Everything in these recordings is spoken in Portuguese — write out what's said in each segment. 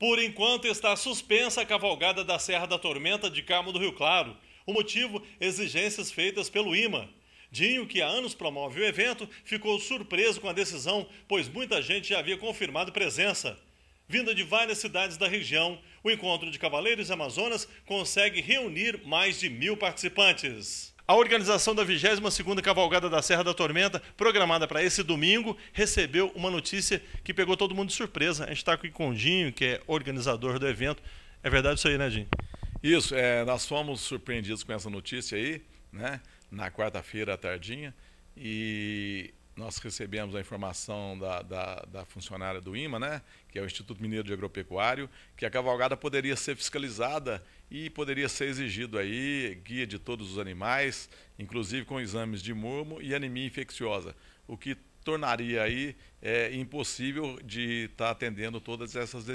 Por enquanto está suspensa a cavalgada da Serra da Tormenta de Carmo do Rio Claro. O motivo, exigências feitas pelo IMA. Dinho, que há anos promove o evento, ficou surpreso com a decisão, pois muita gente já havia confirmado presença. Vinda de várias cidades da região, o encontro de Cavaleiros Amazonas consegue reunir mais de mil participantes. A organização da 22ª Cavalgada da Serra da Tormenta, programada para esse domingo, recebeu uma notícia que pegou todo mundo de surpresa. A gente está com o Condinho, que é organizador do evento. É verdade isso aí, né, Jim? Isso, é, nós fomos surpreendidos com essa notícia aí, né, na quarta-feira à tardinha, e nós recebemos a informação da, da, da, funcionária do IMA, né, que é o Instituto Mineiro de Agropecuário, que a cavalgada poderia ser fiscalizada e poderia ser exigido aí guia de todos os animais, inclusive com exames de murmo e anemia infecciosa, o que tornaria aí é, impossível de estar tá atendendo todas essas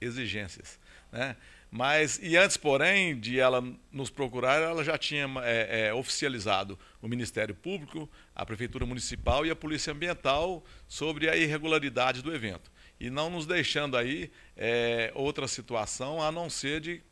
exigências, né? Mas, e antes, porém, de ela nos procurar, ela já tinha é, é, oficializado o Ministério Público, a Prefeitura Municipal e a Polícia Ambiental sobre a irregularidade do evento. E não nos deixando aí é, outra situação a não ser de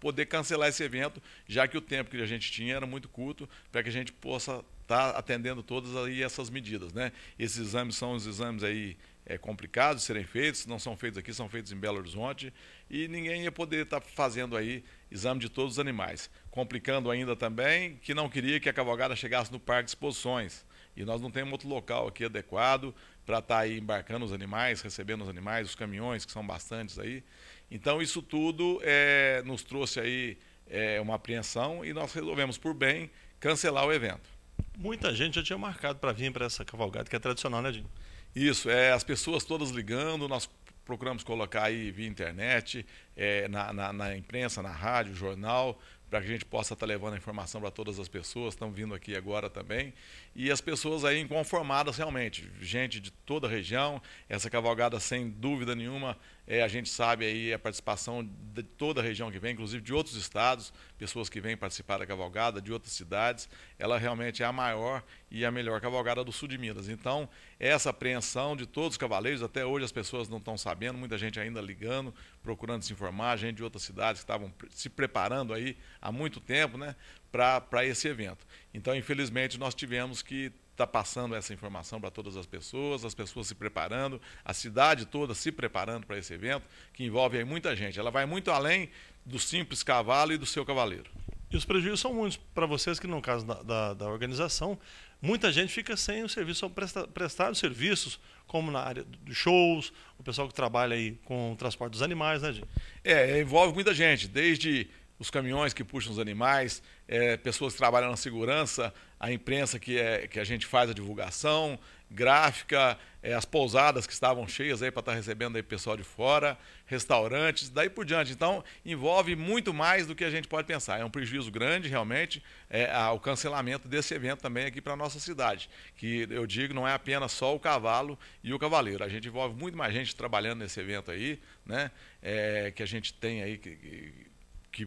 poder cancelar esse evento, já que o tempo que a gente tinha era muito curto, para que a gente possa estar tá atendendo todas aí essas medidas. Né? Esses exames são os exames aí é, complicados de serem feitos, não são feitos aqui, são feitos em Belo Horizonte, e ninguém ia poder estar tá fazendo aí exame de todos os animais. Complicando ainda também que não queria que a cavalgada chegasse no Parque de Exposições e nós não temos outro local aqui adequado para estar tá aí embarcando os animais, recebendo os animais, os caminhões, que são bastantes aí. Então, isso tudo é, nos trouxe aí é, uma apreensão e nós resolvemos, por bem, cancelar o evento. Muita gente já tinha marcado para vir para essa cavalgada, que é tradicional, né, Dinho? Isso, é, as pessoas todas ligando, nós procuramos colocar aí via internet, é, na, na, na imprensa, na rádio, jornal, para que a gente possa estar tá levando a informação para todas as pessoas, estão vindo aqui agora também. E as pessoas aí inconformadas realmente, gente de toda a região, essa cavalgada sem dúvida nenhuma, é, a gente sabe aí a participação de toda a região que vem, inclusive de outros estados, pessoas que vêm participar da cavalgada, de outras cidades, ela realmente é a maior e a melhor cavalgada do sul de Minas. Então, essa apreensão de todos os cavaleiros, até hoje as pessoas não estão sabendo, muita gente ainda ligando, procurando se informar, gente de outras cidades que estavam se preparando aí há muito tempo, né, para esse evento. Então, infelizmente, nós tivemos que estar tá passando essa informação para todas as pessoas, as pessoas se preparando, a cidade toda se preparando para esse evento, que envolve muita gente. Ela vai muito além do simples cavalo e do seu cavaleiro. E os prejuízos são muitos para vocês, que no caso da, da, da, organização, muita gente fica sem o serviço, são prestar prestados serviços, como na área dos shows, o pessoal que trabalha aí com o transporte dos animais, né, gente? É, envolve muita gente, desde os caminhões que puxam os animais, é, pessoas que trabalham na segurança, a imprensa que, é, que a gente faz a divulgação, gráfica, é, as pousadas que estavam cheias aí para estar tá recebendo aí pessoal de fora, restaurantes, daí por diante. Então, envolve muito mais do que a gente pode pensar. É um prejuízo grande, realmente, é, cancelamento desse evento também aqui para a nossa cidade. Que eu digo, não é apenas só o cavalo e o cavaleiro. A gente envolve muito mais gente trabalhando nesse evento aí, né? É, que a gente tem aí. Que, que,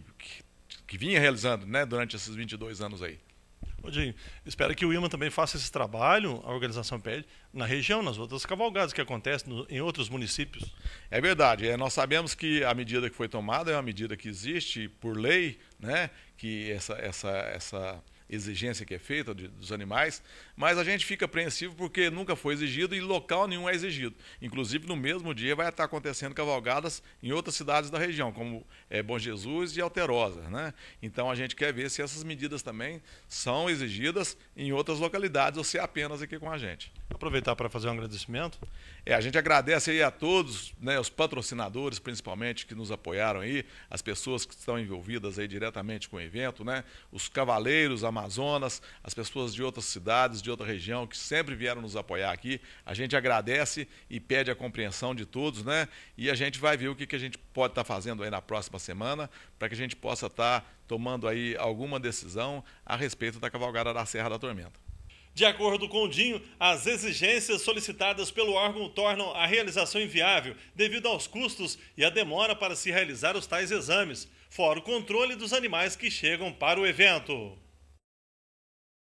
que, que, que vinha realizando né, durante esses 22 anos aí. Rodinho, espero que o IMA também faça esse trabalho, a organização pede, na região, nas outras cavalgadas que acontecem no, em outros municípios. É verdade. É, nós sabemos que a medida que foi tomada é uma medida que existe por lei, né, que essa, essa, essa, exigência que é feita de, dos animais, mas a gente fica apreensivo porque nunca foi exigido e local nenhum é exigido. Inclusive, no mesmo dia vai estar acontecendo cavalgadas em outras cidades da região, como é, Bom Jesus e Alterosa. Né? Então, a gente quer ver se essas medidas também são exigidas em outras localidades ou se é apenas aqui com a gente aproveitar para fazer um agradecimento. É, a gente agradece aí a todos, né, os patrocinadores principalmente que nos apoiaram aí, as pessoas que estão envolvidas aí diretamente com o evento, né, os cavaleiros amazonas, as pessoas de outras cidades, de outra região que sempre vieram nos apoiar aqui. A gente agradece e pede a compreensão de todos, né? E a gente vai ver o que, que a gente pode estar tá fazendo aí na próxima semana para que a gente possa estar tá tomando aí alguma decisão a respeito da cavalgada da Serra da Tormenta. De acordo com o Dinho, as exigências solicitadas pelo órgão tornam a realização inviável devido aos custos e à demora para se realizar os tais exames, fora o controle dos animais que chegam para o evento.